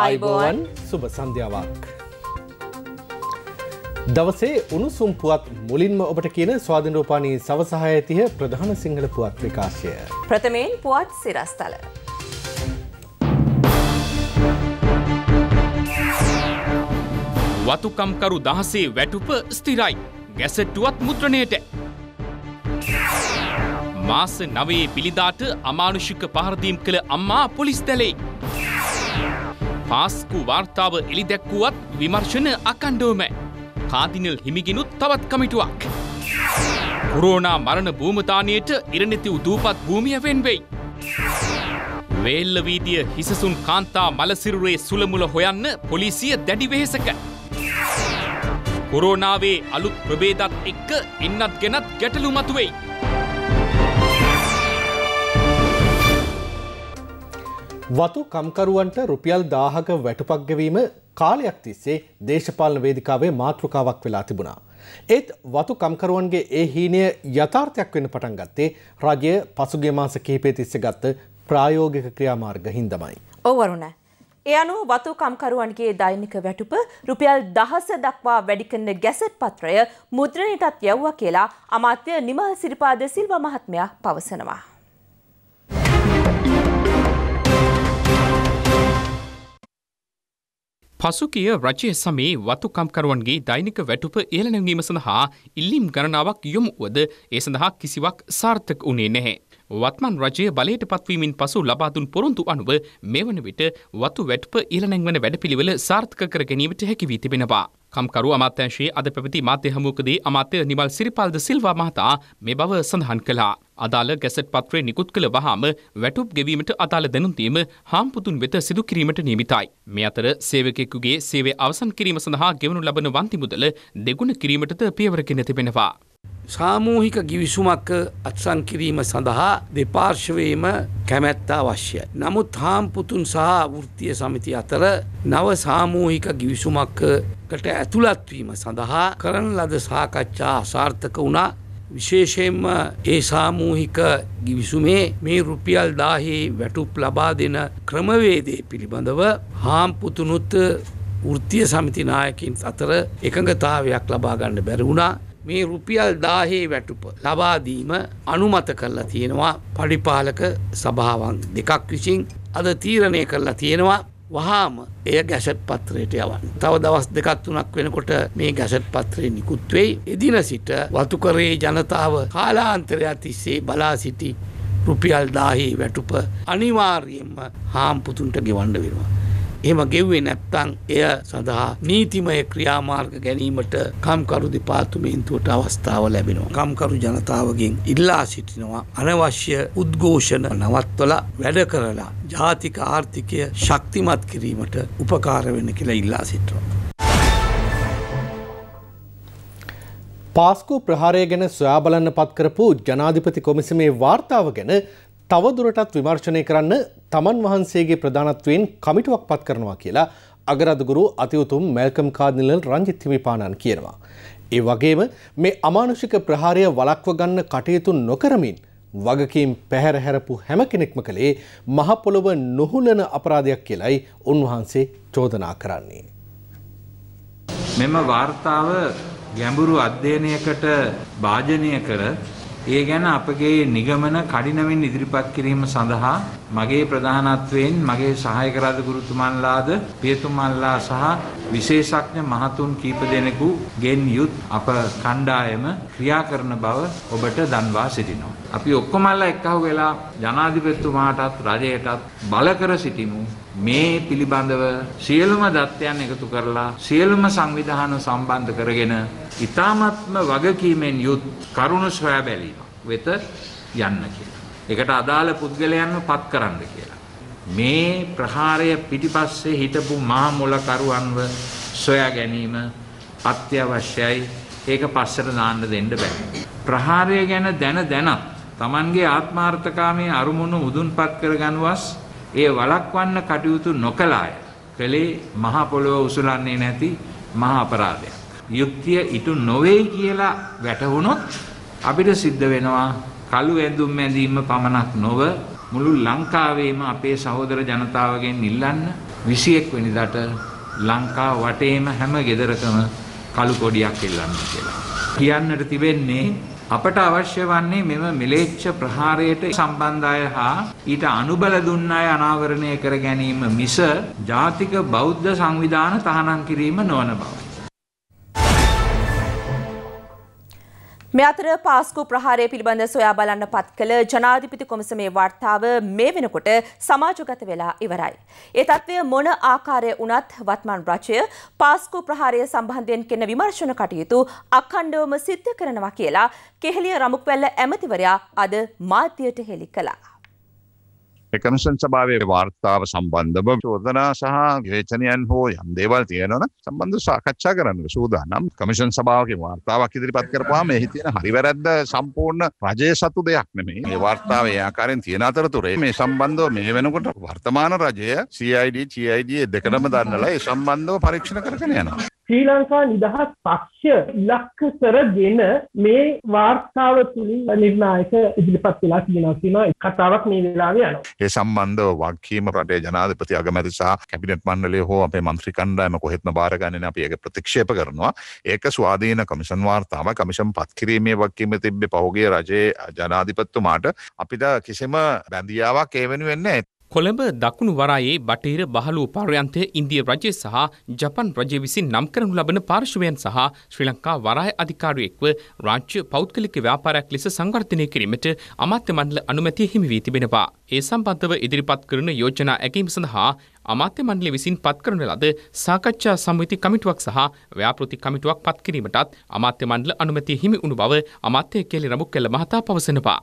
අයිබෝවන් සුබ සන්ධ්‍යාවක්. දවසේ උණුසුම් පුවත් මුලින්ම ඔබට කියන ස්වාධනරෝපානී සවසහායතිය ප්‍රධාන සිංහල පුවත් ප්‍රකාශය. ප්‍රථමයෙන් පුවත් සිරස්ථල. වතුකම්කරු දහසේ වැටුප ස්තිරයි ගැසටුවත් මුද්‍රණයට මාස නවයේ පිළිදාට අමානුෂික පහරදීම් කළ අම්මා පොලිස් තැලෙයි. පාස්කු වාර්තාව එලි දැක්වුවත් විමර්ශන අකණ්ඩෝම. කාදිනල් හිමිගෙනුත් තවත් කමිටුවක්. පුරෝනා මරණ භූමතානයට ඉරණෙති උදූපත් භූමිය වෙන්වෙයි. වේල්ලවීදිය හිසසුන් කාන්තා මලසිරුරේ සුළමුල හොයන්න පොලිසිය දැඩි වෙහෙසක. කොරෝනාවේ අලුත් ප්‍රබේදත් එක්ක එන්නත් ගැනත් ගැටලු මතුවෙයි. වතු කම්කරුවන්ට රුපියල් දාහක වැටුපක්ගවීම කාලයක් තිස්සේ දේශපාලන වේදිකාවේ මාතෘකාවක් වෙලා තිබුණා. ඒත් වතු කම්කරුවන්ගේ ඒ හීනය යථාර්ථයක් වෙන පටන් ගත්තේ රජය පසුගේ මාස කහිපේ තිස්ස ගත්ත ප්‍රායෝගික ක්‍රියාමාර්ග හින්දමයි. ඔවරුණ. ඒ අනුව වතු කම්කරුවන්ගේ දෛනික වැටුප රුපියල් දහස දක්වා වැඩිකන්න ගැසට් පත්‍රය මුද්‍රණයටත් යව්වා කියලා අමාත්‍ය නිමල් සිරිපාද සිල්ව මහත්මයක් පවසනවා. පසුගිය රජය සමේ වතුකම්කරුවන්ගේ දෛනික වැටුප ඒලනැවීම සඳහා ඉල්ලීම් ගණනාවක් යොමුුවද ඒ සඳහා කිසිවක් සාර්ථක වනේ නැහැ. වත්මන් රජය බලයට පත්වීමෙන් පසු ලබාදුන් පොරොන්තු අනුව මෙවන විට වතු වැට්ප ඉලනැංවන වැඩපිළිවෙල සාර්ථක කර ගැනීමට හැකිවී තිබෙනවා. කම්කරු අමාත්‍යංශයේ අද පැවති මාධ්‍ය හමුවකදී අමාත්‍ය නිමල් සිරිපාල්ද සිල්වා මහතා මේ බව සඳහන් කළා. අදාළ ගැසට් පත්‍රය නිකුත් කළ වහාම වැටුප් ගෙවීමට අදාළ දැනුම්දීම හාම්පුතුන් වෙත සිදු කිරීමට නියමිතයි. මේ අතර සේවකයෙකුගේ සේවය අවසන් කිරීම සඳහා ගෙවනු ලබන වන්ති මුදල දෙගුණ කිරීමටද පියවර ගෙන තිබෙනවා. සාමූහික ගිවිසුමක් අත්සං කිරීම සඳහා දෙපාර්ශවයේම කැමැත්ත අවශ්‍යයි. නමුත් හාම්පුතුන් සහ වෘත්තීය සමිති අතර නව සාමූහික ගිවිසුමක්කට ඇතුළත් වීම සඳහා කරන ලද සාකච්ඡා අසාර්ථක වුණා. විශේෂයෙන්ම ඒ සාමූහික ගිවිසුමේ මේ රුපියල් දාහි වැටුප් ලබා දෙන ක්‍රමවේදය පිළිබඳව හාම්පුතුනුත් ෘත්තිය සමිති නායකින් අතර එකඟතාවයක් ලබා ගන්න බැරි වුණා. මේ රුපියල් 1000 වැටුප ලබා දීම අනුමත කරලා තියෙනවා පරිපාලක සභාවන් දෙකක් විසින් අද තීරණය කරලා තියෙනවා වහාම එය ගැසට් පත්‍රයට යවන්න. තව දවස් දෙකක් තුනක් වෙනකොට මේ ගැසට් පත්‍රය නිකුත් වෙයි. එදින සිට වතුකරේ ජනතාව කාලාන්තරයක් තිස්සේ බලා සිටි රුපියල් 1000 වැටුප අනිවාර්යයෙන්ම හාම්පුතුන්ට ගෙවන්න වෙනවා. එහෙම ගෙව්වේ නැත්නම් එය සඳහා නීතිමය ක්‍රියාමාර්ග ගැනීමට කම්කරු දෙපාර්තමේන්තුවට අවස්ථාව ලැබෙනවා. කම්කරු ජනතාවගෙන් ඉල්ලා සිටිනවා අනවශ්‍ය උද්ඝෝෂණ නවත්වලා වැඩ කරලා ජාතික ආර්ථිකය ශක්තිමත් කිරීමට උපකාර වෙන්න කියලා ඉල්ලා සිටිනවා. පාස්කු ප්‍රහාරය ගැන සොයා බලන්න පත්කරපු ජනාධිපති කොමිසමේ වාර්තාව ගැන තවදුරටත් විමර්ශනය කරන්න තමන් වහන්සේගේ ප්‍රධානත්වයෙන් කමිටුවක් පත් කරනවා කියලා අගරදගුරු අතියුතුම් මැල්කම් කාදිනල් රංජිත් හිමිපාණන් කියනවා. ඒ වගේම මේ අමානුෂික ප්‍රහාරය වළක්ව ගන්න කටයුතු නොකරමින් වගකීම් පැහැර හැරපු හැම කෙනෙක්ම කළේ මහ පොළව නොහුලන අපරාධයක් කියලයි උන්වහන්සේ චෝදනා කරන්නේ. මෙම වාර්තාව ගැඹුරු අධ්‍යයනයකට භාජනය කර ඒ ගැන අපගේ නිගමන කඩිනමින් ඉදිරිපත් කිරීම සඳහා මගේ ප්‍රධානත්වයෙන් මගේ සහායක රාජගුරුතුමන්ලාද පියතුමන්ලා සහ විශේෂඥ මහතුන් කීප දෙනෙකු ගෙන් යුත් අප කණ්ඩායම ක්‍රියා කරන බව ඔබට දන්වා සිටිනවා. අපි ඔක්කොමල්ලා එක්කහු වෙලා ජනාධිපතිතුමාටත් රජයටත් බල කර සිටිමු. මේ පිළිබඳව සියලුම දත්තයන් එකතු කරලා සියලුම සංවිධාන සම්බන්ධ කරගෙන ඉතාමත්ම වගකීමෙන් යුත් කරුණ සොයා බැලීමක් වෙත යන්න කියලා. ඒකට අදාළ පුද්ගලයන්ව පත් කරන්න කියලා. මේ ප්‍රහාරය පිටිපස්සේ හිටපු මහා මොලකරුවන්ව සොයා ගැනීම අත්‍යවශ්‍යයි. ඒක පස්සට දාන්න දෙන්න බෑ. ප්‍රහාරය ගැන දැන දැනත් Tamanගේ ආත්මාර්ථකාමී අරුමුණු මුදුන්පත් කරගනුවස් ඒ වළක්වන්න කටයුතු නොකළාය. කලේ මහා පොළොව උසුලන්නේ නැති මහා අපරාධයක්. යුක්තිය ඉටු නොවේ කියලා වැටහුණොත් අපිට සිද්ධ වෙනවා කළු ඇඳුම් ඇඳීම පමණක් නොව මුළු ලංකාවේම අපේ සහෝදර ජනතාවගෙන් ඉල්ලන්න 21 වෙනිදාට ලංකා වටේම හැම ගෙදරකම කළු කොඩියක් ඉල්ලන්න කියලා. කියන්නට තිබෙන්නේ අපට අවශ්‍ය වන්නේ මෙම මිලේච්ඡ ප්‍රහාරයට සම්බන්ධ අය හා ඊට අනුබල දුන්න අය අනාවරණය කර ගැනීම මිස ජාතික බෞද්ධ සංවිධාන තහනම් කිරීම නොවන බව. මේ අතර පාස්කු ප්‍රහාරය පිළිබඳ සොයා බලන්න පත් කළ ජනාධිපති කොමිසමේ වර්තාව මේ වෙනකොට සමාජගත වෙලා ඉවරයි. ඒ තත්ත්වය මොන ආකාරය වුණත් වත්මන් රජය පාස්කු ප්‍රහාරය සම්බන්ධයෙන් කෙන විමර්ශන කටයුතු අඛණ්ඩවම සිද්ධ කරනවා කියලා කෙහෙලිය රමුක්වැල්ල ඇමතිවරයා අද මාධ්‍යයට හෙළි කළා. එකනුසන් සභාවේ වාර්තාව සම්බන්ධව චෝදනා සහ විවේචනයන් හෝ යම් දේවල් තියෙනවන සම්බන්ධ සාකච්ඡා කරන්න සූදානම් කමිෂන් සභාවගේ වාර්තාවක් ඉදිරිපත් කරපුවාම එහි තියෙන හරි වැරද්ද සම්පූර්ණ රජය සතු දෙයක් නෙමේ. මේ වාර්තාව ඒ ආකාරයෙන් තියෙන අතරතුරේ මේ සම්බන්ධව මේ වෙනකොට වර්තමාන රජය CID, GID දෙකම දන්නලා ඒ සම්බන්ධව පරීක්ෂණ කරගෙන යනවා. ශ්‍රී ලංකා නිදහස් පක්ෂ ඉලක්ක කරගෙන මේ වාර්තාව තුළින් නිර්ණායක ඉදිරිපත් වෙලා කියනවා කියනවා කතාවක් මේ වෙලාවේ යනවා. ඒ සම්බන්ධව වගකීම රටේ ජනාධිපති අගමැති සහ කැබිනට් මණ්ඩලය හෝ අපේ මන්ත්‍රී කණ්ඩායම කොහෙත්ම බාරගන්නේ අපි ඒක ප්‍රතික්ෂේප කරනවා. ඒක ස්වාධීන කමිෂන් වාර්තාව කමිෂන් පත් කිරීමේ වගකීම තිබ්බේ පහුගිය රජයේ ජනාධිපතිතුමාට අපිට කිසිම බැඳියාවක් ඒ වෙනුවෙන් නැහැ. කොළඹ දකුණු වරායේ බටහිර බහලූ පර්යන්තය ඉන්දිය රජය සහ ජපන් රජය විසින් නම් කරනු ලබන පාර්ශවයන් සහ ශ්‍රී ලංකා වරාය අධිකාරියෙක්ව රාජ්‍ය පෞද්ගලික ව්‍යාපාරයක් ලෙස සංවර්ධනය කිරීමට අමාත්‍ය මණ්ඩල අනුමැතිය හිමි වී තිබෙනවා. ඒ සම්බන්ධව ඉදිරිපත් කරන යෝජනා ඇගීම සඳහා අමාත්‍ය මණ්ඩලය විසින් පත් කරන ලද සාකච්ඡා සමිති කමිටුවක් සහ ව්‍යාපෘති කමිටුවක් පත් කිරීමටත් අමාත්‍ය මණ්ඩල අනුමැතිය හිමි වුණු බව අමාත්‍ය කේලි රමුක්කැල මහතා පවසනවා.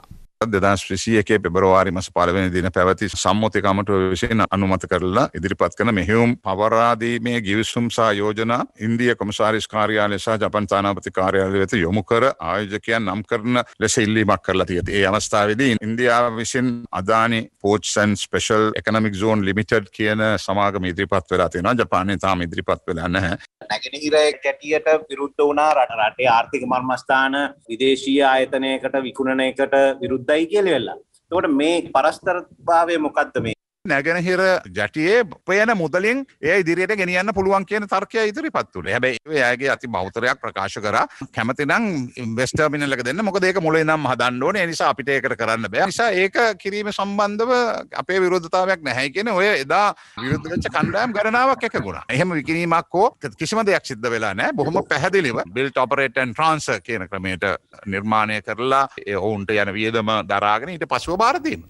දෙදස් විසියකේ පෙබරවාරි මස පලවෙනි දින පැවති සම්මුතිකමට විශයෙන් අනුමත කරලා ඉදිරිපත් කන මෙහෙවුම් පවරාදීමේ ගිවිසුම් සා යෝජනා ඉන්දිය කොමසාරිස් කාර්යාලය සහ ජපන් තානාපති කාර්යාලය වෙත යොමු කර ආයෝජකයන් නම් කරන ලෙස ඉල්ලීමක් කරලා තියති. ඒ අවස්ථාවේදී ඉන්දියාව විසින් Adani ports and special economic zone limited කියන සමාගම ඉදිරිපත් වෙලා තියෙනවා. ජපානයේ තාම ඉදිරිපත් වෙලා නැහැ. නැගෙනහිර කැටියට විරුද්ධ වුණා රට රටේ ආර්ථික මර්මස්ථාන විදේශීය ආයතනයකට විකුණන එකට විරුද්ධ සුද්ධයි කියලා වෙලා. එතකොට මේ පරස්පරභාවය මොකද්ද මේ නැගනහිර ජැටියේ පයන මුදලින් ඒ ඉදිරියට ගෙනියන්න පුළුවන් කියන තර්කය ඉදිරිපත් වුණේ. හැබැයි එයාගේ අති බහුතරයක් ප්‍රකාශ කරා කැමතිනම් ඉන්වෙස්ටර් මිනලක දෙන්න. මොකද ඒක මුලින් නම් හදන්න ඕනේ. ඒ නිසා අපිට ඒකට කරන්න බෑ. නිසා ඒක කිරීම සම්බන්ධව අපේ විරෝධතාවයක් නැහැ කියන ඔය එදා විරුද්ධ වෙච්ච කණ්ඩායම් ගණනාවක් එකගුණා. එහෙම විකිණීමක් හෝ කිසිම දෙයක් සිද්ධ වෙලා නැහැ. බොහොම පැහැදිලිව built operate and transfer කියන ක්‍රමයට නිර්මාණය කරලා ඒ ඔවුන්ට යන වියදම දරාගෙන ඊට පස්ව බාර දීම.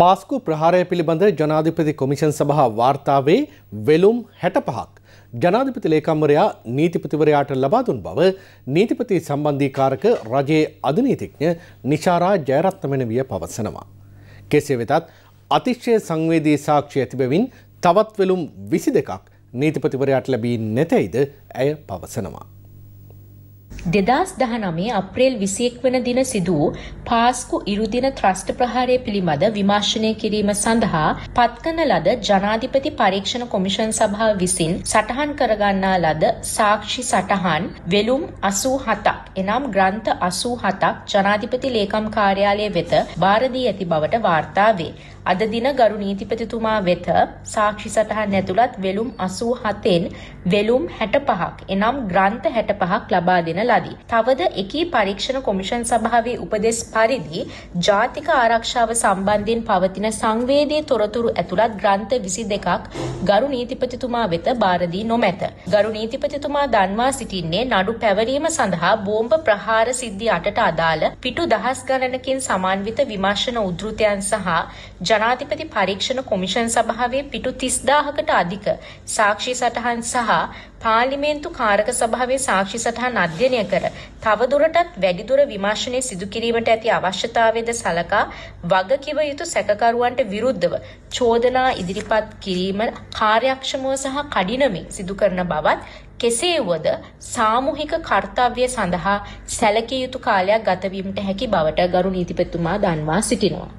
පාස්කු ප්‍රහාරය පිළිබඳ ජනාධිපති කොමිෂන් සභහා වාර්තාවේ වෙලුම් හැට පහක්. ජනාධිපති ලේකම්වරයා නීතිපතිවරයාට ලබාදුන් බව නීතිපති සම්බන්ධීකාරක රජයේ අධනීතිඥ නිශාරා ජයරත්නමෙන විය පවත්සනවා. කෙසේ වෙතත් අතිශ්‍යය සංවේදී සාක්ෂි ඇතිබැවින් තවත් වෙලුම් විසි දෙකක් නීතිපතිවරයාට ලැබී නැතැයිද ඇය පවසනවා. දෙදස් දහනමේ අප්‍රේල් විසියෙක් වන දින සිදු වූ පාස්කු ඉරුදින ත්‍රස්ට ප්‍රහාරය පිළිබඳ විමර්ශනය කිරීම සඳහා පත්කන ලද ජනාධිපති පරීක්ෂණ කොමිෂන් සභාව විසින් සටහන් කරගන්නා ලද සාක්ෂි සටහන් වෙලුම් අසූ හතක් එනම් ග්‍රන්ථ අසූ හතක් ජනාධිපති ලේකම් කාර්යාලය වෙත භාරදී ඇති බවට වාර්තා වේ. අද දින ගරු නීතිපතිතුමා වෙත සාක්ෂි සටහන් ඇතුළත් වෙලුම් 87න් වෙලුම් 65ක් එනම් ග්‍රන්ථ 65ක් ලබා දෙන ලදී. තවද එකී පරීක්ෂණ කොමිෂන් සභාවේ උපදෙස් පරිදි ජාතික ආරක්ෂාව සම්බන්ධයෙන් පවතින සංවේදී තොරතුරු ඇතුළත් ග්‍රන්ථ 22ක් ගරු නීතිපතිතුමා වෙත බාර දී නොමැත. ගරු නීතිපතිතුමා දන්වා සිටින්නේ නඩු පැවරීම සඳහා බෝම්බ ප්‍රහාර සිද්ධි අටට අදාළ පිටු දහස් ගණනකින් සමාන්විත විමර්ශන උද්ෘතයන් සහ ජනාධිපති පරීක්ෂණ කොමිෂන් සභාවේ පිටු 30000කට අධික සාක්ෂි සටහන් සහ පාර්ලිමේන්තු කාරක සභාවේ සාක්ෂි සටහන් අධ්‍යයනය කර තවදුරටත් වැඩිදුර විමර්ශනය සිදු කිරීමට ඇති අවශ්‍යතාවයද සලකා වගකිව යුතු සැකකරුවන්ට විරුද්ධව චෝදනා ඉදිරිපත් කිරීම කාර්යක්ෂමව සහ කඩිනමින් සිදු කරන බවත් කෙසේ වුවද සාමූහික කර්තව්‍ය සඳහා සැලකිය යුතු කාලයක් ගතවීමට හැකි බවට ගරු නීතිපතිතුමා දන්වා සිටිනවා.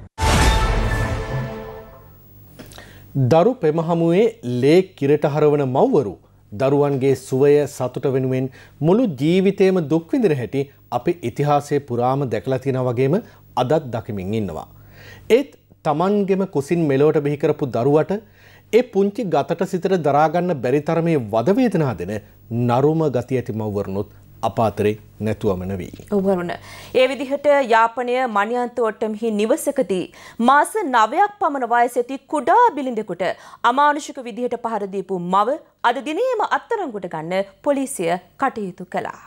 දරු පෙමහමුවේ ලේ කිරට හරවන මව්වරු දරුවන්ගේ සුවය සතුට වෙනුවෙන් මුළු ජීවිතේම දුක් විඳින හැටි අපි ඉතිහාසයේ පුරාම දැකලා තියෙනා වගේම අදත් දකිමින් ඉන්නවා. ඒත් Tamanගෙම කුසින් මෙලොවට බිහි කරපු දරුවට ඒ පුංචි ගතට සිතට දරා ගන්න බැරි තරමේ වද වේදනා දෙන නරුම ගති ඇති මව්වරුනොත් අපාතරේ නැතුවමන වී. ඔවරුණ. ඒ විදිහට යාපනය මනියන්තෝට්ටමහි නිවසකදී. මාස නවයක් පමණ වයසැති කුඩා බිලිඳෙකුට අමානුෂික විදිහට පහරදීපු මව අද දිනේම අත්තරංගුට ගන්න පොලිසිය කටයුතු කළා.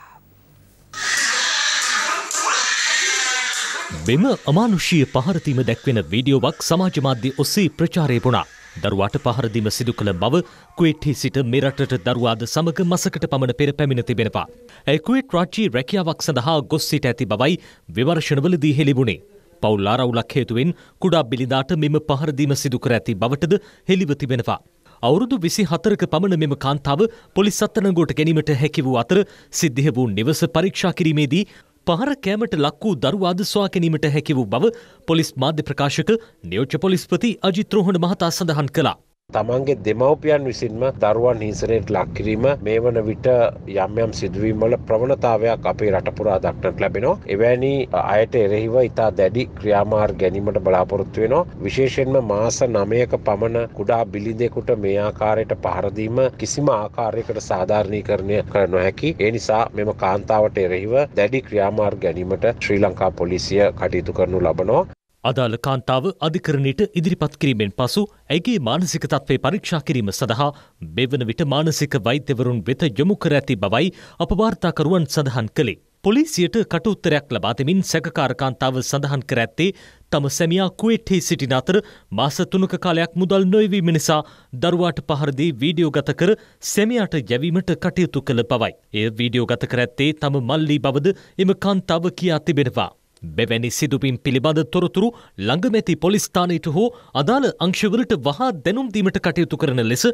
මෙම අමානුෂීය පහරතීම දැක්වෙන වීඩියෝවක් සමාජ මාධ්‍ය ඔස්සේ ප්‍රචාරය වුණා. දරුවාට පහරදීම සිදු කළ බව කුවේට්හි සිට මෙරටට දරුවාද සමඟ මසකට පමණ පෙර පැමිණ තිබෙනවා. ඇය කුවේට් රාජ්‍යී රැකියාවක් සඳහා ගොස් සිට ඇති බවයි විවර්ශනවලදී හෙළිබුණේ. පවුල් ආරවුලක් හේතුවෙන් කුඩා බිලිදාට මෙම පහරදීම සිදු කර ඇති බවටද හෙළිව තිබෙනවා. අවුරුදු විසි හතරක පමණ මෙම කාන්තාව පොලිස් අත්තනගෝට ගැනීමට හැකි වූ අතර සිද්ධිය වූ නිවස පරීක්ෂා කිරීමේදී පහර කෑමට ලක් වූ දරුවාද ස්වාකැනීමට හැකි වූ බව පොලිස් මාධ්‍ය ප්‍රකාශක නියෝජ්‍ය පොලිස්පති අජිත් රෝහණ මහතා සඳහන් කළා. තමන්ගේ දෙමවපියන් විසින්ම දරුවන් හිසරයට ලක්කිරීම මේ වන විට යම්යම් සිදුවීමල ප්‍රවණතාවයක් අපේ රටපුරා දක්නට ලැබෙනවා. එවැනි අයට එරෙහිව ඉතා දැඩි ක්‍රියාමාර් ගැනීමට බලාපොරොත්තු වෙනවා. විශේෂෙන්ම මාස නමයක පමණ කුඩා බිලිදෙකුට මේ ආකාරයට පහරදීම කිසිම ආකාරයකට සාධාරණී කරණය කර නොහැකි. ඒ නිසා මෙම කාන්තාවට එරෙහිව දැඩි ක්‍රියාමාර් ගැනීමට ශ්‍රී ලංකා පොලිසිය කටයුතු කරනු ලබනවා. අදාළ කාන්තාව අධිකරණයට ඉදිරිපත් කිරීමෙන් පසු ඇගේ මානසික තත්ත්වය පරීක්ෂා කිරීම සඳහා මෙවන විට මානසික වෛද්‍යවරුන් වෙත යොමු කර ඇති බවයි අපවාර්තාකරුවන් සඳහන් කළේ. පොලිසියට කටඋත්තරයක් ලබා දෙමින් සැකකාර කාන්තාව සඳහන් කර ඇත්තේ තම සැමියා කුවේට්ටේ සිටින අතර මාස තුනක කාලයක් මුදල් නොයවීම නිසා දරුවාට පහරදී වීඩියෝ ගත කර සැමියාට යැවීමට කටයුතු කළ බවයි. එය වීඩියෝ ගත කර ඇත්තේ තම මල්ලී බවද එම කාන්තාව කියා තිබෙනවා. මෙවැනි සිදුවීම් පිළිබඳ තොරතුරු ළඟමැති පොලිස්ථානයට හෝ අදාළ අංශවලට වහා දැනුම් දීමට කටයුතු කරන ලෙස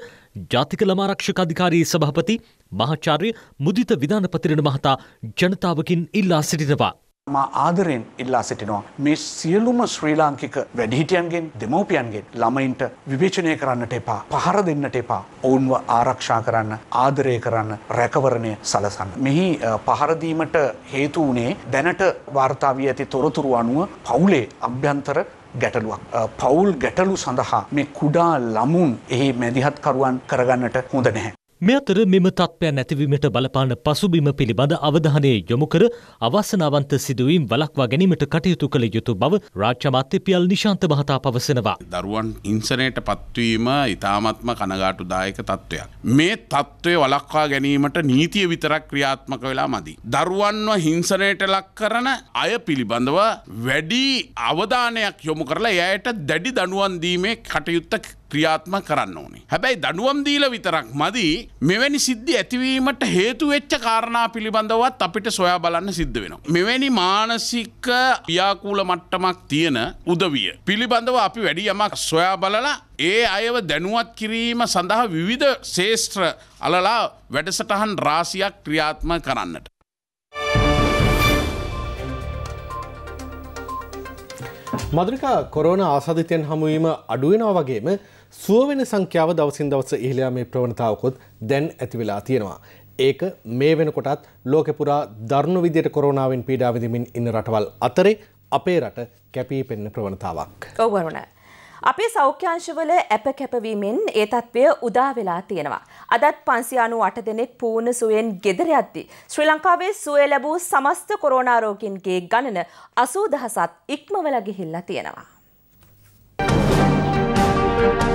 ජාතික ළමාරක්ෂක අධිකාරී සභාපති මහාචාර්ය මුදිත විධානපතිරණ මහතා ජනතාවකින් ඉල්ලා සිටිනවා. මා ආදරයෙන් ඉල්ලා සිටිනවා මේ සියලුම ශ්‍රී ලාංකික වැඩිහිටියන්ගෙන් දෙමව්පියන්ගෙන් ළමයින්ට විවේචනය කරන්නට එපා පහර දෙන්නට එපා ඔවුන්ව ආරක්ෂා කරන්න ආදරය කරන්න රැකවරණය සලසන්න මෙහි පහර දීමට හේතු වුණේ දැනට වාර්තා වී ඇති තොරතුරු අනුව පවුලේ අභ්‍යන්තර ගැටලුවක්. පවුල් ගැටලු සඳහා මේ කුඩා ළමුන් එහි මැදිහත්කරුවන් කරගන්නට හොඳ නැහැ. මේ අතර මෙම තත්ත්වයන් ඇතිවීමට බලපාන පසුබිම පිළිබඳ අවධානය යොමු කර අවසනාවන්ත සිදුවීම් වලක්වා ගැනීමට කටයුතු කළ යුතු බව රාජ්‍ය අමාත්‍ය පියල් නිශාන්ත මහතා පවසනවා. දරුවන් හිංසනයට පත්වීම ඉතාමත්ම කනගාටුදායක තත්ත්වයක්. මේ තත්ත්වය වලක්වා ගැනීමට නීතිය විතරක් ක්‍රියාත්මක වෙලා මදි. දරුවන්ව හිංසනයට ලක් කරන අය පිළිබඳව වැඩි අවධානයක් යොමු කරලා එයට දැඩි දනුවන් දීමේ කටයුත්ත ක්‍රියාත්ම කරන්න ඕනේ. හැබැයි දඩුවම් දීල විතරක් මදි මෙවැනි සිද්ධි ඇතිවීමට හේතු වෙච්ච කාරණා පිළිබඳවත් අපිට සොයා බලන්න සිද්ධ වෙනවා. මෙවැනි මානසික ව්‍යාකූල මට්ටමක් තියෙන උදවිය. පිළිබඳව අපි වැඩි යමක් සොයා බලලා ඒ අයව දැනුවත් කිරීම සඳහා විවිධ ශේෂත්‍ර අලලා වැඩසටහන් රාසියක් ක්‍රියාත්ම කරන්නට. මදුරිකා කොරෝන ආසාධිතයන් හමුවීම අඩුවෙනවා වගේම සුවවෙන සංඛ්‍යාව දවසින් දවස ඉහළයා මේ ප්‍රවණතාවකොත් දැන් ඇතිවෙලා තියෙනවා. ඒක මේ වෙනකොටත් ලෝකපුරා දරුණු විදියට කොරෝනාවෙන් පීඩාවිදිමින් ඉන්න රටවල් අතරේ අපේ රට කැපී පෙන්න ප්‍රවණතාවක්. ඔවරුණ. අපේ සෞඛ්‍යංශවල ඇප කැපවීමෙන් ඒ තත්ත්වය උදාවෙලා තියෙනවා. අදත් පන්සියානු අට දෙනෙක් පූර්ණ සුවෙන් ගෙදර යද්දි. ශ්‍රී ලංකාවේ සුවය ලැබූ සමස්ත කොරෝනාරෝගින්ගේ ගණන අසූ දහසත් ඉක්මවල ගිහිල්ලා තියෙනවා. Thank you.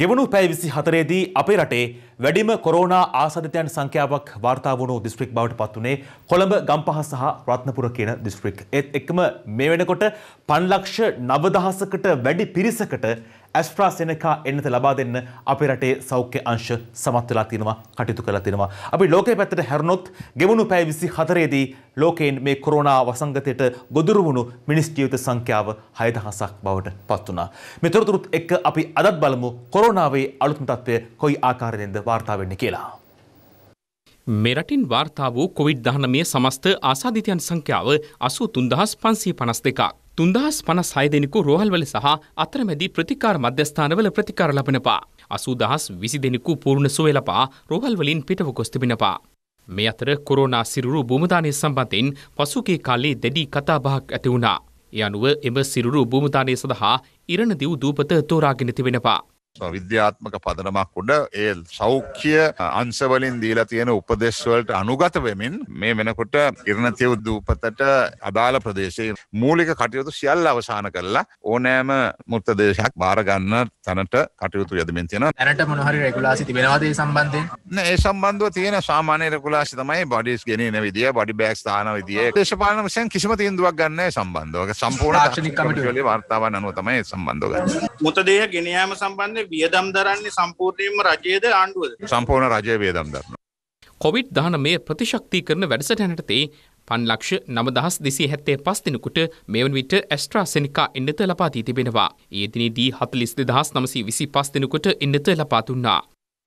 ගෙවුණු පැය විසි හතරේදී අපේ රටේ වැඩිම කොරෝනා ආසධිතයන් සංඛ්‍යාවක් වාර්තා වුණු දිස්ත්‍රික් බවට පත් වුණේ කොළඹ ගම්පහ සහ රත්නපුර කියන දිස්ත්‍රික්. ඒත් එක්කම මේ වෙනකොට පන්ලක්ෂ නවදහසකට වැඩි පිරිසකට ඇස්ට්‍රා සෙනකා එන්නත ලබා දෙන්න අපේ රටේ සෞඛ්‍ය අංශ සමත් වෙලා තියෙනවා කටයුතු කරලා තියෙනවා. අපි ලෝකයේ පැත්තට හැරුණොත් ගෙවුණු පැය 24 දී ලෝකයෙන් මේ කොරෝනා වසංගතයට ගොදුරු වුණු මිනිස් ජීවිත සංඛ්‍යාව 6000ක් බවට පත් වුණා. මේ තොරතුරුත් එක්ක අපි අදත් බලමු කොරෝනාවේ අලුත්ම තත්ත්වය කොයි ආකාරයෙන්ද වාර්තා වෙන්නේ කියලා. මෙරටින් වාර්තා වූ කොවිඩ් 19 සමස්ත ආසාධිතයන් සංඛ්‍යාව 83552ක්. තුන්දහස් පනස් හයදෙනෙකු රෝහල්වල සහ අතරමැදි ප්‍රතිකාර මධ්‍යස්ථානවල ප්‍රතිකාර ලබනපා. අසූ දහස් විසි දෙනෙකු පූර්ණ සුවලපා රෝහල්වලින් පිටව කොස්තිබෙනපා. මේ අතර කොරෝනා සිරුරු භූමතානය සම්බන්ධයෙන් පසුගේ කාලේ දැඩි කතාබහක් ඇති වුණා. ඒ අනුව එම සිරුරු භූමතානය සඳහා ඉරණදිව් දූපත තෝරාගෙන තිබෙනවා. විද්‍යාත්මක පදනමක් උඩ ඒ සෞඛ්‍ය අංශවලින් දීලා තියෙන උපදේශවලට අනුගත වෙමින් මේ වෙනකොට ඉරණතියව දූපතට අදාළ ප්‍රදේශයේ මූලික කටයුතු සියල්ල අවසන් කරලා ඕනෑම මුත්‍ර දේශයක් බාර ගන්න තැනට කටයුතු යදමින් තියෙනවා. දැනට මොන හරි රෙගුලාසි තිබෙනවද ඒ සම්බන්ධයෙන්? නෑ ඒ සම්බන්ධව තියෙන සාමාන්‍ය රෙගුලාසි තමයි බඩිස් ගෙනින විදිය, බඩි බෑග්ස් දාන විදිය. දේශපාලන වශයෙන් කිසිම තීන්දුවක් ගන්න නෑ සම්බන්ධව. සම්පූර්ණ තාක්ෂණික කමිටුවේ වර්තාවන් අනුව තමයි සම්බන්ධව ගන්න. මුත්‍ර දේහ ගෙන යාම සම්බන්ධයෙන් කියන්නේ වියදම් දරන්නේ සම්පූර්ණයෙන්ම රජයේද ආණ්ඩුවද? සම්පූර්ණ රජය වියදම් දරනවා. කොවිඩ් 19 ප්‍රතිශක්තිකරණ වැඩසටහනටතේ පන්ලක්ෂ නමදහස් දෙසි හැත්තේ පස්තිනකුට මෙවන් විට ඇස්ට්‍රාසනිකා එන්නත ලපාදී තිබෙනවා. ඒදිනේදී හතලිස් දෙදහස් නමසී විසි පස්තිනකුට එන්නත ලපාතුන්නා.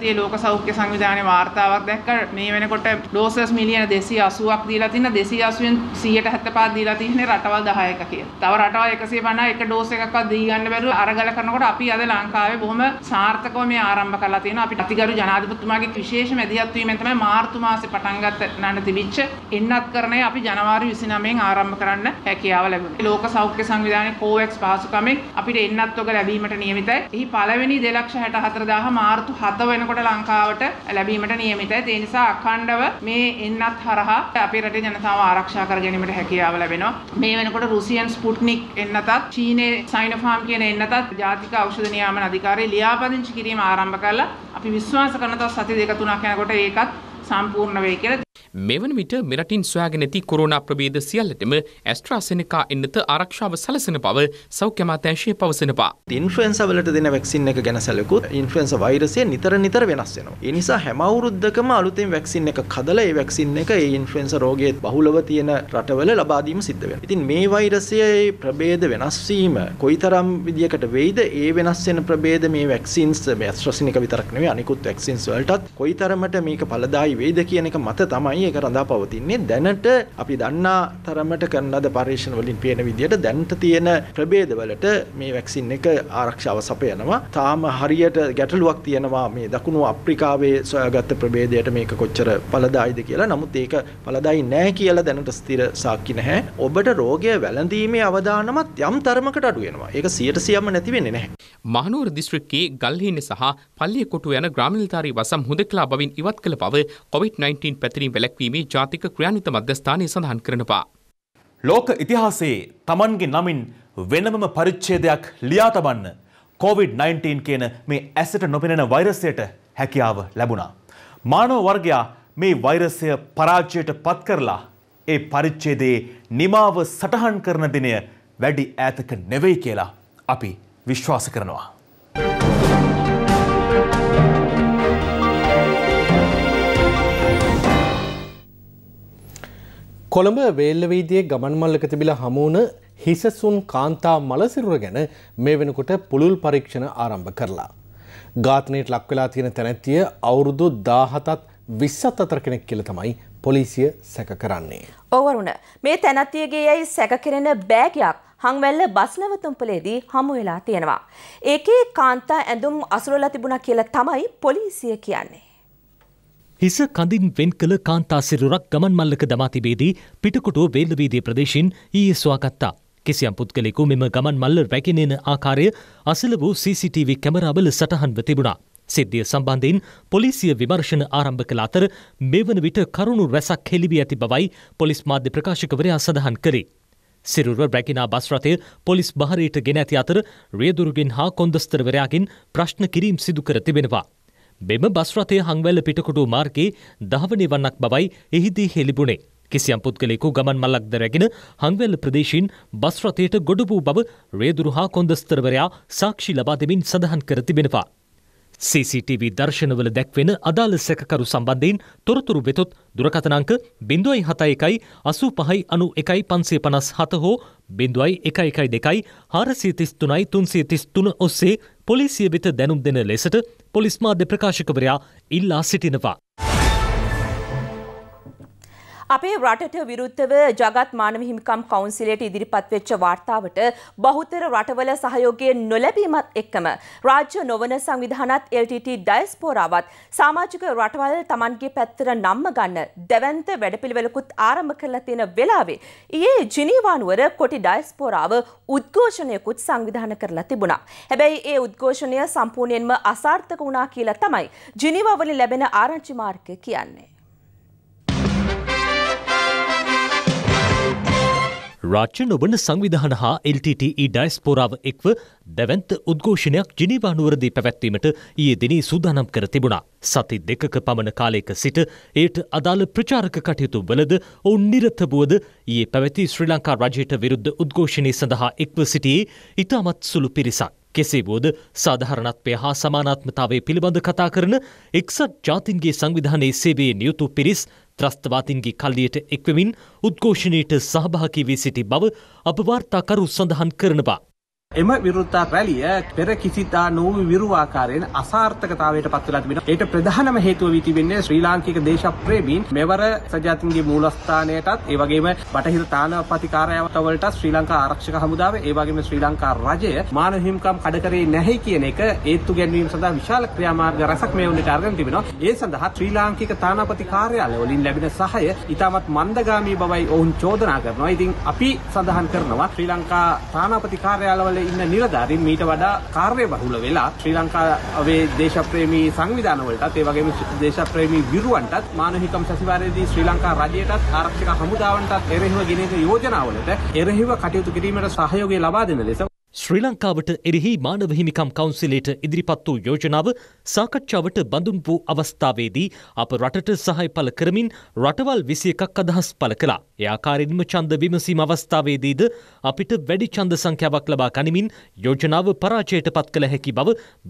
ඒ ලෝක සෞඛ්‍ය සංවිධානය වාර්තාවක් දැක්ක මේ වෙනකොට ඩෝසස් මිලියන 280ක් දීලා තින්න 280න් 175 දීලා තින්නේ රටවල් 10ක කියලා. තව රටවල් 151 ඩෝස් එකක්වත් දී ගන්න බැරුව අරගල කරනකොට අපි අද ලංකාවේ බොහොම සාර්ථකව මේ ආරම්භ කරලා තියෙනවා. අපිට අතිගරු ජනාධිපතිතුමාගේ විශේෂ මැදිහත් වීමෙන් තමයි මාර්තු මාසේ පටන් ගත්ත නන තිබිච්ච එන්නත්කරණය අපි ජනවාරි 29න් ආරම්භ කරන්න හැකියාව ලැබුණා. ලෝක සෞඛ්‍ය සංවිධානයේ COVAX පහසුකමෙන් අපිට එන්නත්වක ලැබීමට නියමිතයි. එහි පළවෙනි 264000 මාර්තු 7 වෙනි වෙනකොට ලංකාවට ලැබීමට නියමිතයි. ඒ නිසා අඛණ්ඩව මේ එන්නත් හරහා අපේ රටේ ජනතාව ආරක්ෂා කර ගැනීමට හැකියාව ලැබෙනවා. මේ වෙනකොට රුසියන් ස්පුට්නික් එන්නතත් චීනයේ සයිනොෆාම් කියන එන්නතත් ජාතික ඖෂධ නියාමන අධිකාරිය ලියාපදිංචි කිරීම ආරම්භ කළා. අපි විශ්වාස කරන තව සති දෙක තුනක් යනකොට ඒකත් සම්පූර්ණ වෙයි කියලා මෙවන විට මෙරටින් සොයාගෙන ඇති කොරෝනා ප්‍රභේද සියල්ලටම ඇස්ට්‍රාසෙනකා එන්නත ආරක්ෂාව සැලසෙන බව සෞඛ්‍ය අමාත්‍යාංශය පවසනවා. ඉන්ෆ්ලුවෙන්සා වලට දෙන වැක්සින් එක ගැන සැලකුවොත් ඉන්ෆ්ලුවෙන්සා වෛරසය නිතර නිතර වෙනස් වෙනවා. ඒ නිසා හැම අවුරුද්දකම අලුතෙන් වැක්සින් එක කදලා ඒ වැක්සින් එක ඒ ඉන්ෆ්ලුවෙන්සා රෝගයේ බහුලව තියෙන රටවල ලබා දීම සිද්ධ වෙනවා. ඉතින් මේ වෛරසයේ ප්‍රභේද වෙනස් වීම කොයිතරම් විදියකට වෙයිද ඒ වෙනස් වෙන ප්‍රභේද මේ වැක්සින්ස් මේ ඇස්ට්‍රාසෙනකා විතරක් නෙවෙයි අනිකුත් වැක්සින්ස් වලටත් කොයිතරමට මේක ඵලදායි වෙයිද කියන එක මත තමයි තමයි ඒක රඳා පවතින්නේ දැනට අපි දන්නා තරමට කරන ලද පරීක්ෂණ වලින් පේන විදිහට දැනට තියෙන ප්‍රභේදවලට මේ වැක්සින් එක ආරක්ෂාව සපයනවා තාම හරියට ගැටලුවක් තියෙනවා මේ දකුණු අප්‍රිකාවේ සොයාගත්ත ප්‍රභේදයට මේක කොච්චර පළදායිද කියලා නමුත් ඒක පළදායි නෑ කියලා දැනට ස්ථිර සාක්ෂි නැහැ ඔබට රෝගය වැළඳීමේ අවදානමත් යම් තරමකට අඩු වෙනවා ඒක 100%ම නැති වෙන්නේ නැහැ මහනුවර දිස්ත්‍රික්කයේ ගල්හින්න සහ පල්ලිය කොටු යන ග්‍රාමීණධාරී වසම් හුදකලා බවින් ඉවත් කළ බව කොවිඩ්-19 පැතිරීම වැළැක්වීම දැක්වීමේ ජාතික ක්‍රියාන්විත මධ්‍යස්ථානය සඳහන් කරනවා. ලෝක ඉතිහාසයේ තමන්ගේ නමින් වෙනමම පරිච්ඡේදයක් ලියා තබන්න COVID-19 කියන මේ ඇසට නොපෙනෙන වෛරසයට හැකියාව ලැබුණා. මානව වර්ගයා මේ වෛරසය පරාජයට පත් කරලා ඒ පරිච්ඡේදයේ නිමාව සටහන් කරන දිනය වැඩි ඈතක නෙවෙයි කියලා අපි විශ්වාස කරනවා. කොළඹ වේල්ලවීදිය ගමන්මල්ලක තිබිල හමුවන හිසසුන් කාන්තා මලසිරුර ගැන මේ වෙනකොට පුළුල් පරීක්ෂණ ආරම්භ කරලා. ඝාතනයට ලක්වෙලා තියෙන තැනැත්තිය අවුරුදු දාහතත් විස්සත් අතර කෙනෙක් කියල තමයි පොලිසිය සැක කරන්නේ. ඔවරුණ මේ තැනැත්තියගේ යැයි සැකකරෙන බෑගයක් හංවැල්ල බස්නවතුම්පලේදී හමු වෙලා තියෙනවා. ඒකේ කාන්තා ඇඳුම් අසුරලා තිබුණ කියලා තමයි පොලිසිය කියන්නේ. හිස කඳින් වෙන් කළ කාන්තා සිරුරක් ගමන් මල්ලක දමාතිබේදී පිටකොටුව වේල්ලවීදී ප්‍රදේශයෙන් ඊයේ ස්වාගත්තා. කිසියම් පුද්ගලෙකු මෙම ගමන් මල්ල රැගෙනෙන ආකාරය අසල වූ CCTV කැමරාවල සටහන්ව තිබුණා. සිද්ධිය සම්බන්ධයෙන් පොලිසිය විමර්ශන ආරම්භ කළ අතර මේ වන විට කරුණු රැසක් හෙළිවී ඇති බවයි පොලිස් මාධ්‍ය ප්‍රකාශකවරයා සඳහන් කරේ. සිරුර රැකිනා බස්රථය පොලිස් භාරයට ගෙන ඇති අතර රියදුරුගෙන් හා කොන්දස්තරවරයාගෙන් ප්‍රශ්න කිරීම් සිදු කර තිබෙනවා. මෙම බස්රථය හංවැල පිටකොටු මාර්ගයේ දහවනි වන්නක් බවයි එහිදී හෙළිබුණේ. කිසියම් පුද්ගලෙකු ගමන් මල්ලක්ද රැගෙන හංවැල්ල ප්‍රදේශයෙන් බස්රථයට ගොඩ වූ බව රේදුරු හා කොන්දස්තරවරයා සාක්ෂි ලබා දෙමින් සඳහන් කර තිබෙනවා. CCTV දර්ශනවල දැක්වෙන අදාළ සැකකරු සම්බන්ධයෙන් තොරතුරු වෙතොත් දුරකථනංක බිඳුවයි හත එකයි අසු පහයි අනු එකයි පන්සේ පනස් හත හෝ බිඳුවයි එක එකයි දෙකයි හාරසීතිස්තුනයි තුන්සේ තිස්තුන ඔස්සේ පොලිසිය වෙත දැනුම් දෙන ලෙසට පොලිස්මාධ්‍ය ප්‍රකාශකවරයා ඉල්ලා සිටිනවා. අපේ රටට විරුද්ධව ජගත් මානව හිමිකම් කවුන්සිලයට ඉදිරිපත් වෙච්ච වාර්තාවට බහුතර රටවල සහයෝගය නොලැබීමත් එක්කම රාජ්‍ය නොවන සංවිධානත් LTT ඩයස්පෝරාවත් සමාජික රටවල් Tamanගේ පැත්තට නම්ම ගන්න දැවැන්ත වැඩපිළිවෙලකුත් ආරම්භ කරලා තියෙන වෙලාවේ ඊයේ ජිනීවා නුවර කොටි ඩයස්පෝරාව උද්ඝෝෂණයකුත් සංවිධානය කරලා තිබුණා. හැබැයි ඒ උද්ඝෝෂණය සම්පූර්ණයෙන්ම අසාර්ථක වුණා කියලා තමයි ජිනීවා වල ලැබෙන ආරංචි මාර්ගය කියන්නේ. රාජ්‍ය නොබන සංවිධාන හා LTTE ඩයිස්පෝරාව එක්ව දැවන්ත උද්ඝෝෂණයක් ජිනීවා නුවරදී පැවැත්වීමට ඊයේ දිනේ සූදානම් කර තිබුණා. සති දෙකක පමණ කාලයක සිට එයට අදාළ ප්‍රචාරක කටයුතු වලද ඔවුන් නිරතබුවද ඊයේ පැවැති ශ්‍රී ලංකා රජයට විරුද්ධ උද්ඝෝෂණය සඳහා එක්ව සිටියේ ඉතාමත් සුළු පිරිසක්. කෙසේ වුවද සාධාරණත්වය හා සමානාත්මතාවය පිළිබඳ කතා කරන එක්සත් ජාතින්ගේ සංවිධානයේ සේවයේ නියුතු පිරිස් ත්‍රස්තවාතින්ගේ කල්ලියට එක්වමින් උද්ඝෝෂණයට සහභාකී වී සිටි බව අප වාර්තාකරු සඳහන් කරනවා. එම විරුද්ධතා රැලිය පෙර කිසිදා නොවූ විරුවාකාරයෙන් අසාර්ථකතාවයට පත් වෙලා තිබෙනවා. ඒට ප්‍රධානම හේතුව වී තිබෙන්නේ ශ්‍රී ලාංකික දේශප්‍රේමීන් මෙවර සජාතින්ගේ මූලස්ථානයටත් ඒ වගේම බටහිර තානාපති කාර්යාවතවලට ශ්‍රී ලංකා ආරක්ෂක හමුදාව ඒ වගේම ශ්‍රී ලංකා රජය මානව හිමිකම් කඩ කරේ නැහැ කියන එක ඒත්තු ගැන්වීම සඳහා විශාල ක්‍රියාමාර්ග රැසක් මේ වනට අරගෙන තිබෙනවා. ඒ සඳහා ශ්‍රී ලාංකික තානාපති කාර්යාලය වලින් ලැබෙන සහාය ඉතාමත් මන්දගාමී බවයි ඔවුන් චෝදනා කරනවා. ඉතින් අපි සඳහන් කරනවා ශ්‍රී ලංකා තානාපති කාර්යාලවල ඉන්න නිලධාරීන් මීට වඩා කාර්ය බහුල වෙලා ශ්‍රී ලංකාවේ දේශප්‍රේමී සංවිධානවලටත් ඒ වගේම දේශප්‍රේමී විරුවන්ටත් මානවිකම් සැසිවාරයේදී ශ්‍රී ලංකා රජයටත් ආරක්ෂක හමුදාවන්ටත් එරෙහිව ගෙනෙන යෝජනාවලට එරෙහිව කටයුතු කිරීමට සහයෝගය ලබා දෙන ලෙස ශ්‍රී ලංකාවට එරෙහි මානව හිමිකම් කවුන්සිලයට ඉදිරිපත් වූ යෝජනාව සාකච්ඡාවට බඳුන් වූ අවස්ථාවේදී අප රටට සහය පළ කරමින් රටවල් විසි එකක් අදහස් පළ කළා. ඒ ආකාරයෙන්ම ඡන්ද විමසීම අවස්ථාවේදීද අපිට වැඩි ඡන්ද සංඛ්‍යාවක් ලබා ගනිමින් යෝජනාව පරාජයට පත් කළ හැකි බව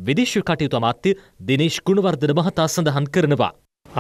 විදේශ කටයුතු අමාත්‍ය දිනේෂ් ගුණවර්ධන මහතා සඳහන් කරනවා.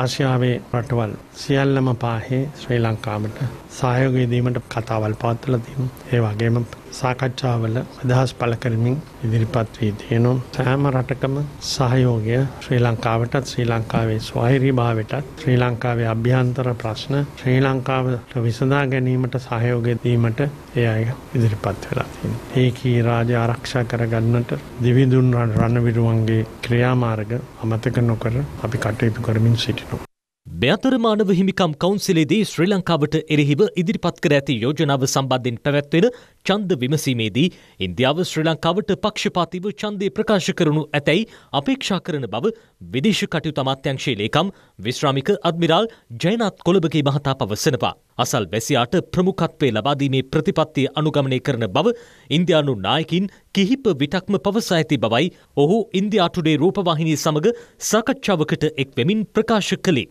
ආසියාවේ රටවල් සියල්ලම පාහේ ශ්‍රී ලංකාවට සහයෝගය දීමට කතාවල් පවත්වලා තියෙනවා. ඒ වගේම සාකච්ඡාවල අදහස් පළ කරමින් ඉදිරිපත් වී තියෙනවා. සෑම රටකම සහයෝගය ශ්‍රී ලංකාවටත් ශ්‍රී ලංකාවේ ස්වෛරීභාවයටත් ශ්‍රී ලංකාවේ අභ්‍යන්තර ප්‍රශ්න ශ්‍රී ලංකාවට විසඳා ගැනීමට සහයෝගය දීමට ඒ අය ඉදිරිපත් වෙලා තියෙනවා. ඒකී රාජ්‍ය ආරක්ෂා කරගන්නට දිවිදුන් රණවිරුවන්ගේ ක්‍රියාමාර්ග අමතක නොකර අපි කටයුතු කරමින් සිටිනවා. මෙතරමානව හිමිකම් කවන්සිලේදී ශ්‍රී ලංකාවට එරෙහිව ඉදිරිපත් කර ඇති යෝජනාව සම්බන්ධයෙන් පැවැත්වෙන චන්ද විමසීමේදී ඉන්දියාව ශ්‍රී ලංකාවට පක්ෂපාතිව චන්දය ප්‍රකාශ කරනු ඇතැයි අපේක්ෂා කරන බව විදේශ කටයුතු අමාත්‍යංශයේ ලේකම් විශ්‍රාමික අද්මිරාල් ජයනාත් කොළඹගේ මහතා පවසනවා. අසල් වැසියාට ප්‍රමුඛත්වය ලබාදීමේ ප්‍රතිපත්තිය අනුගමනය කරන බව ඉන්දයානු නායකින් කිහිප විටක්ම පවසා ඇති බවයි ඔහු ඉන්දියාටුඩේ රූපවාහිනී සමඟ සාකච්ඡාවකට එක් වෙමින් ප්‍රකාශ කළේ.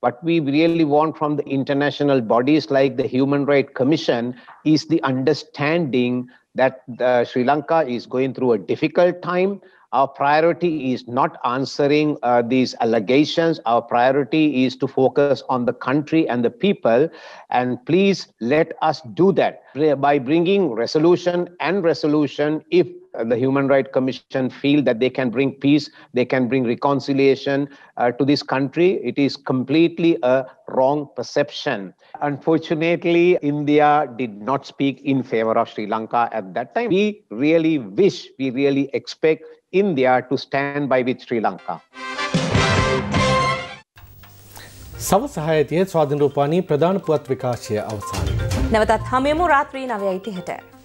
What we really want from the international bodies like the Human Rights Commission is the understanding that uh, Sri Lanka is going through a difficult time. Our priority is not answering uh, these allegations. Our priority is to focus on the country and the people. And please let us do that by bringing resolution and resolution if uh, the Human Rights Commission feel that they can bring peace, they can bring reconciliation uh, to this country. It is completely a wrong perception. Unfortunately, India did not speak in favor of Sri Lanka at that time. We really wish, we really expect India to stand by with Sri Lanka. සම ස්වාධන රූපානී ප්‍රධාන පුවත් විකාශය අවසාන. නැවතත් හමයමු රාත්‍රී නවයයිති හැට.